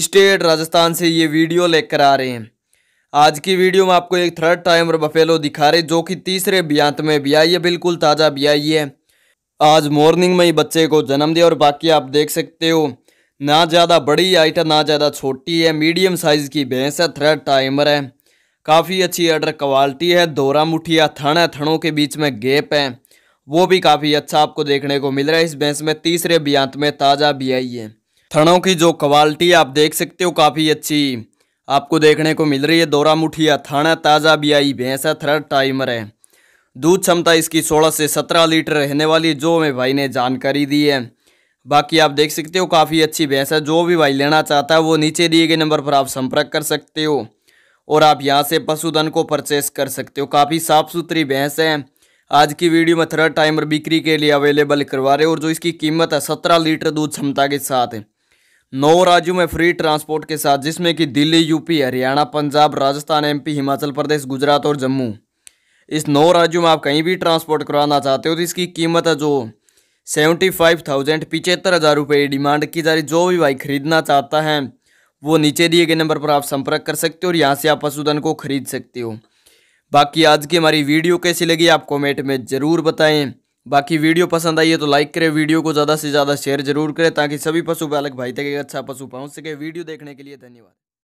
state Rajasthan से ये video लेकर आ रहे हैं आज की वीडियो में आपको एक थर्ड टाइमर बफेलो दिखा रहे जो कि तीसरे ब्यांत में भी आई है बिल्कुल ताज़ा भी आई है आज मॉर्निंग में ही बच्चे को जन्म दिया और बाकी आप देख सकते हो ना ज़्यादा बड़ी हाइट ना ज़्यादा छोटी है मीडियम साइज़ की भैंस है थ्रेड टाइमर है काफ़ी अच्छी अडर क्वालिटी है दोरा मुठिया थन है थनों के बीच में गैप है वो भी काफ़ी अच्छा आपको देखने को मिल रहा है इस भैंस में तीसरे ब्यांत में ताज़ा भी आई है थनों की जो क्वालिटी आप देख सकते हो काफ़ी अच्छी आपको देखने को मिल रही है दोरा मुठिया थाना ताज़ा बी आई है थर्ड टाइमर है दूध क्षमता इसकी 16 से 17 लीटर रहने वाली जो हमें भाई ने जानकारी दी है बाकी आप देख सकते हो काफ़ी अच्छी भैंस है जो भी भाई लेना चाहता है वो नीचे दिए गए नंबर पर आप संपर्क कर सकते हो और आप यहाँ से पशुधन को परचेस कर सकते हो काफ़ी साफ़ सुथरी भैंस है आज की वीडियो में थर्ड टाइमर बिक्री के लिए अवेलेबल करवा रहे हो और जो इसकी कीमत है सत्रह लीटर दूध क्षमता के साथ है नौ राज्यों में फ्री ट्रांसपोर्ट के साथ जिसमें कि दिल्ली यूपी हरियाणा पंजाब राजस्थान एमपी हिमाचल प्रदेश गुजरात और जम्मू इस नौ राज्यों में आप कहीं भी ट्रांसपोर्ट करवाना चाहते हो तो इसकी कीमत है जो सेवेंटी फाइव थाउजेंड पिचहत्तर हज़ार रुपये डिमांड की जा रही जो भी भाई खरीदना चाहता है वो नीचे दिए गए नंबर पर आप संपर्क कर सकते हो और यहाँ से आप पशुधन को खरीद सकते हो बाकी आज की हमारी वीडियो कैसी लगी आप कॉमेंट में ज़रूर बताएँ बाकी वीडियो पसंद आई है तो लाइक करें वीडियो को ज़्यादा से ज़्यादा शेयर जरूर करें ताकि सभी पशुपालक भाई तक एक अच्छा पशु पहुँच सके वीडियो देखने के लिए धन्यवाद